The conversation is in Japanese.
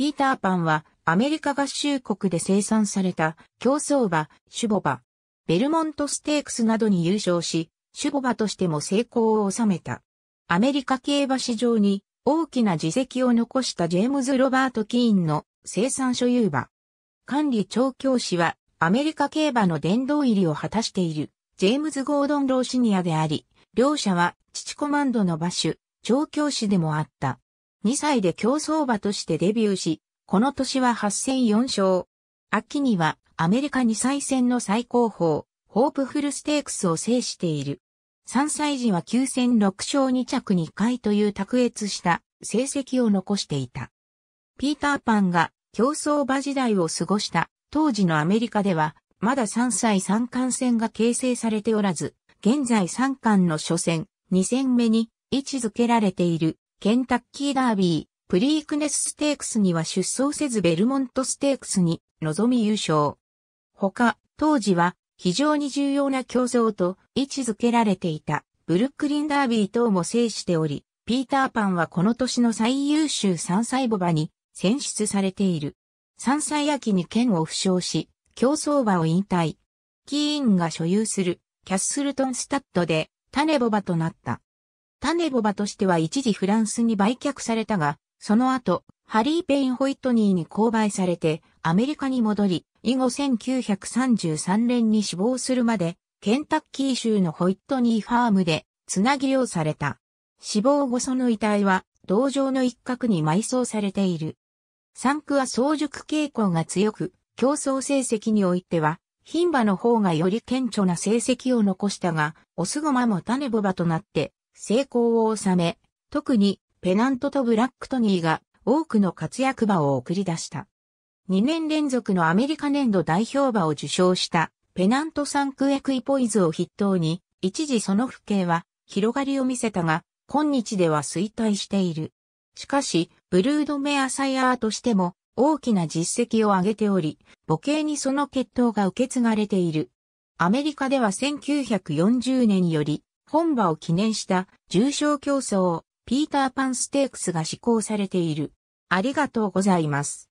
ピーターパンはアメリカ合衆国で生産された競走馬、シュボバ、ベルモントステークスなどに優勝し、シュボバとしても成功を収めた。アメリカ競馬市場に大きな自責を残したジェームズ・ロバート・キーンの生産所有馬。管理調教師はアメリカ競馬の殿堂入りを果たしているジェームズ・ゴードン・ローシニアであり、両者は父コマンドの馬主、調教師でもあった。2歳で競走馬としてデビューし、この年は8戦4勝。秋にはアメリカ2歳戦の最高峰、ホープフルステークスを制している。3歳時は9戦6勝2着2回という卓越した成績を残していた。ピーターパンが競走馬時代を過ごした当時のアメリカでは、まだ3歳三冠戦が形成されておらず、現在三冠の初戦、2戦目に位置づけられているケンタッキーダービー、プリークネスステークスには出走せずベルモントステークスに臨み優勝。他、当時は非常に重要な競争と位置づけられていたブルックリンダービー等も制しており、ピーターパンはこの年の最優秀3歳母馬に選出されている。3歳秋に剣を負傷し、競走馬を引退。キーンが所有するキャッスルトンスタッドで種母馬となった。タネボバとしては一時フランスに売却されたが、その後、ハリー・ペイン・ホイットニーに購買されて、アメリカに戻り、以後1933年に死亡するまで、ケンタッキー州のホイットニーファームで、つなぎうされた。死亡後その遺体は、道場の一角に埋葬されている。産区は早熟傾向が強く、競争成績においては、牝馬の方がより顕著な成績を残したが、オスゴマもタネボバとなって、成功を収め、特にペナントとブラックトニーが多くの活躍場を送り出した。2年連続のアメリカ年度代表馬を受賞したペナントンクエクイポイズを筆頭に、一時その風景は広がりを見せたが、今日では衰退している。しかし、ブルードメアサイアーとしても大きな実績を上げており、母系にその血統が受け継がれている。アメリカでは1940年より本場を記念した重賞競争、ピーターパンステークスが施行されている。ありがとうございます。